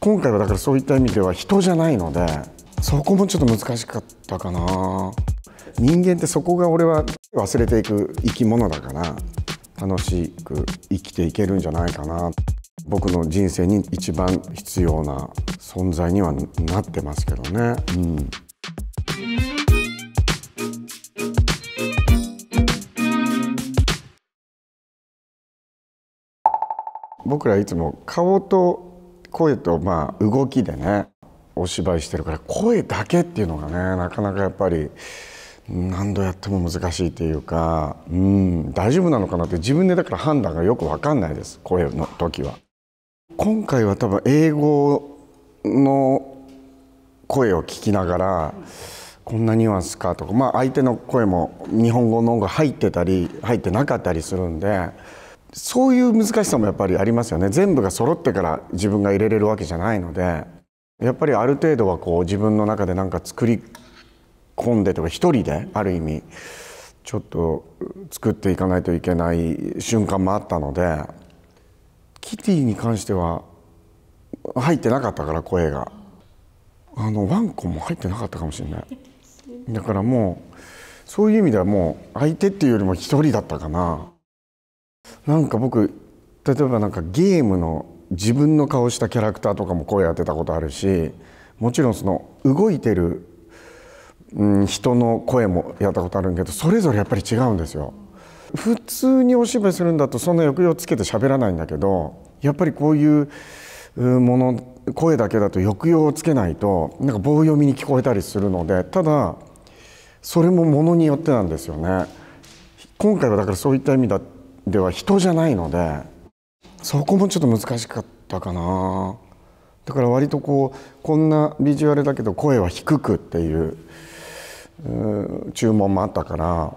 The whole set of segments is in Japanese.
今回はだからそういった意味では人じゃないのでそこもちょっと難しかったかな人間ってそこが俺は忘れていく生き物だから楽しく生きていけるんじゃないかな僕の人生に一番必要な存在にはなってますけどね。うん僕らいつも顔と声とまあ動きでねお芝居してるから声だけっていうのがねなかなかやっぱり何度やっても難しいというかうん大丈夫なのかなって自分でだから判断がよく分かんないです声の時は。今回は多分英語の声を聞きながら、こんなニュアンスかとか、まあ、相手の声も日本語の方が入ってたり入ってなかったりするんで。そういう難しさもやっぱりありますよね全部が揃ってから自分が入れれるわけじゃないのでやっぱりある程度はこう自分の中で何か作り込んでとか一人である意味ちょっと作っていかないといけない瞬間もあったのでキティに関しては入ってなかったから声があのワンコも入ってなかったかもしれないだからもうそういう意味ではもう相手っていうよりも一人だったかな。なんか僕例えばなんかゲームの自分の顔したキャラクターとかも声当てたことあるしもちろんその動いてる、うん、人の声もやったことあるんけどそれぞれやっぱり違うんですよ。普通にお芝居するんだとそんな抑揚つけて喋らないんだけどやっぱりこういうもの声だけだと抑揚をつけないとなんか棒読みに聞こえたりするのでただそれもものによってなんですよね。今回はだからそういった意味だでは人じゃないのでそこもちょっと難しかったかなだから割とこうこんなビジュアルだけど声は低くっていう注文もあったから、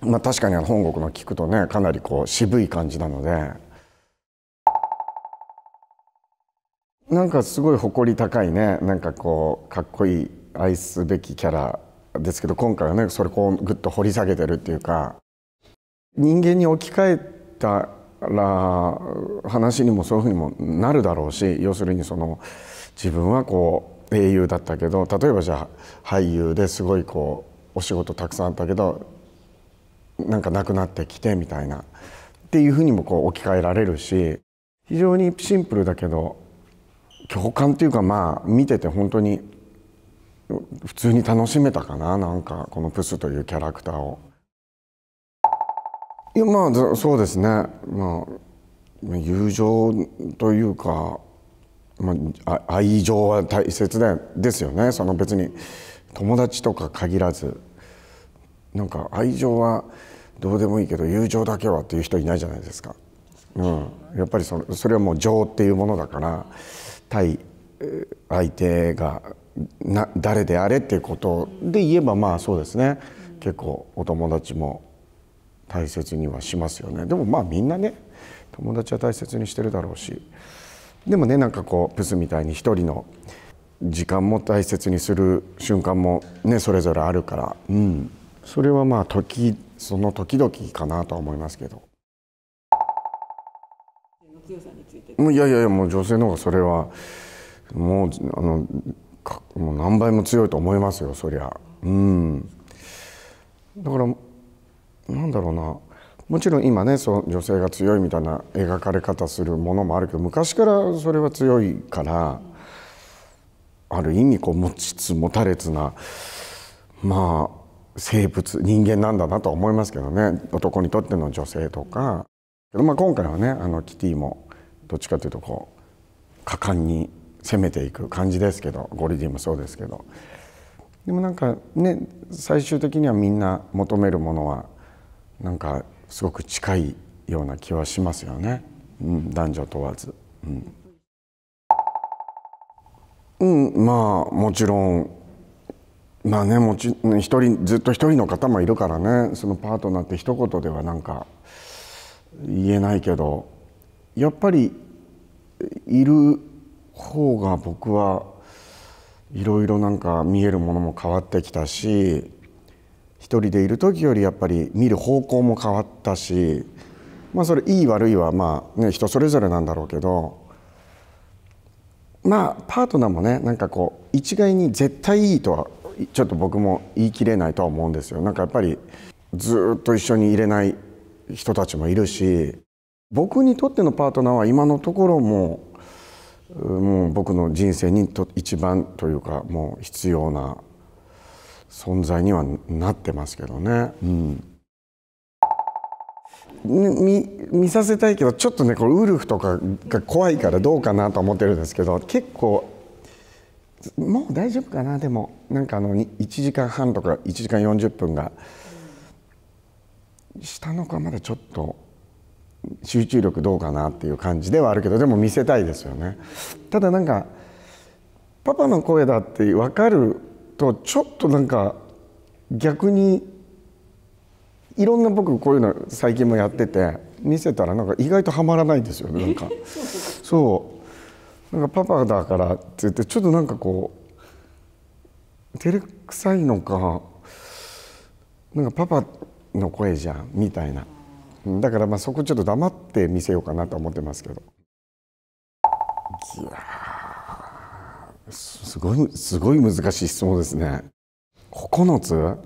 まあ、確かに本国の聞くとねかなりこう渋い感じなのでなんかすごい誇り高いねなんかこうかっこいい愛すべきキャラですけど今回はねそれこうぐっと掘り下げてるっていうか人間に置き換えたら話にもそういうふうにもなるだろうし要するにその自分はこう英雄だったけど例えばじゃあ俳優ですごいこうお仕事たくさんあったけどなんかなくなってきてみたいなっていうふうにもこう置き換えられるし非常にシンプルだけど共感っていうかまあ見てて本当に普通に楽しめたかななんかこのプスというキャラクターを。いやまあそうですねまあ友情というか、まあ、愛情は大切でですよねその別に友達とか限らずなんか愛情はどうでもいいけど友情だけはっていう人いないじゃないですか、うん、やっぱりそそれはもう情っていうものだから対相手がな誰であれっていうことで言えばまあそうですね結構お友達も大切にはしますよねでもまあみんなね友達は大切にしてるだろうしでもねなんかこうプスみたいに一人の時間も大切にする瞬間もねそれぞれあるから、うん、それはまあ時その時々かなとは思いますけど。いやいやいやもう女性の方がそれはもうあのもう何倍も強いと思いますよそりゃうんだからなんだろうなもちろん今ねその女性が強いみたいな描かれ方するものもあるけど昔からそれは強いから、ある意味こう持ちつ持たれつなまあ生物人間なんだなとは思いますけどね男にとっての女性とか、まあ、今回はねあのキティもどっちかというとこう果敢に攻めていく感じですけどゴリディもそうですけどでもなんかね最終的にはみんな求めるものはなんかすごく近いような気はしますよね、うん、男女問わず。うんうん、まあもちろんまあねもち一人ずっと一人の方もいるからねそのパートナーって一言ではなんか言えないけどやっぱりいる方が僕はいろいろなんか見えるものも変わってきたし一人でいる時よりやっぱり見る方向も変わったしまあそれいい悪いはまあね人それぞれなんだろうけどまあパートナーもねなんかこう一概に絶対いいとはちょっと僕も言い切れないとは思うんですよ。なんかやっぱりずっと一緒にいれない人たちもいるし僕にとってのパートナーは今のところもうもう僕の人生にと一番というかもう必要な存在にはなってますけどね。うん見見させたいけどちょっとねこれウルフとかが怖いからどうかなと思ってるんですけど結構もう大丈夫かなでもなんかあの1時間半とか1時間40分が下の子まだちょっと集中力どうかなっていう感じではあるけどでも見せたいですよねただなんかパパの声だって分かるとちょっとなんか逆にいろんな僕こういうの最近もやってて見せたらなんか意外とはまらないですよねなんか そうなんかパパだからって言ってちょっとなんかこう照れくさいのかなんかパパの声じゃんみたいなだからまあそこちょっと黙って見せようかなと思ってますけど。いやすごいすごい難しい質問ですね9つ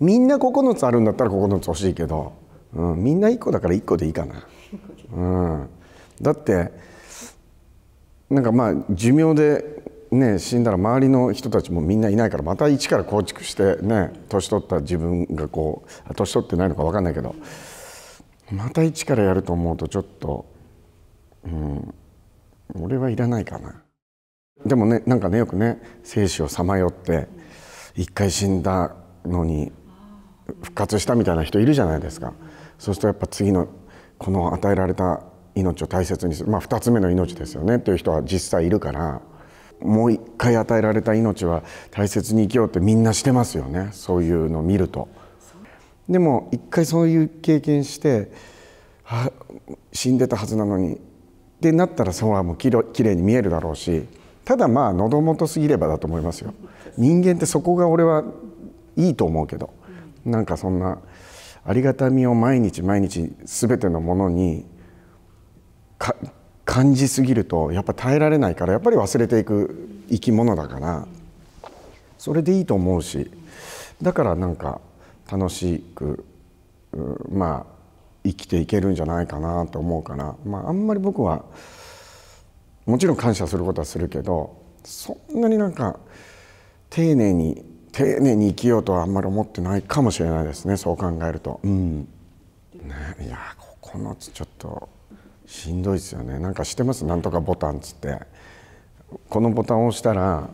みんな9つあるんだったら9つ欲しいけど、うん、みんな1個だから1個でいいかな、うん、だってなんかまあ寿命でね死んだら周りの人たちもみんないないからまた一から構築してね年取った自分がこう年取ってないのか分かんないけどまた一からやると思うとちょっとうん俺はいらないかな。でもねなんかねよくね生死をさまよって一回死んだのに復活したみたいな人いるじゃないですかそうするとやっぱ次のこの与えられた命を大切にするまあ2つ目の命ですよねっていう人は実際いるからもう一回与えられた命は大切に生きようってみんなしてますよねそういうのを見ると。でも一回そういう経験して死んでたはずなのにってなったらそうはもうきれいに見えるだろうし。ただまあ喉元すぎればだと思いますよ人間ってそこが俺はいいと思うけどなんかそんなありがたみを毎日毎日全てのものに感じすぎるとやっぱ耐えられないからやっぱり忘れていく生き物だからそれでいいと思うしだからなんか楽しくまあ生きていけるんじゃないかなと思うから、まあ、あんまり僕は。もちろん感謝することはするけどそんなになんか丁寧に丁寧に生きようとはあんまり思ってないかもしれないですねそう考えると。うんね、いやここのちょっとしんどいですよねなんかしてますなんとかボタンっつってこのボタンを押したら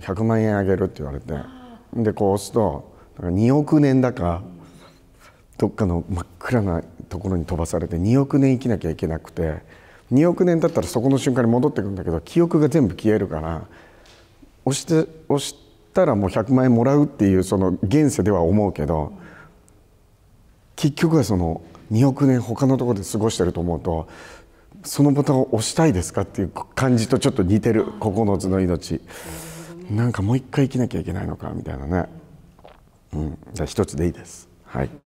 100万円あげるって言われてでこう押すと2億年だかどっかの真っ暗なところに飛ばされて2億年生きなきゃいけなくて。2億年経ったらそこの瞬間に戻ってくるんだけど記憶が全部消えるから押して押したらもう100万円もらうっていうその現世では思うけど結局はその2億年他のところで過ごしてると思うとそのボタンを押したいですかっていう感じとちょっと似てる9つの命なんかもう一回生きなきゃいけないのかみたいなね、うん、じゃあ一つでいいですはい。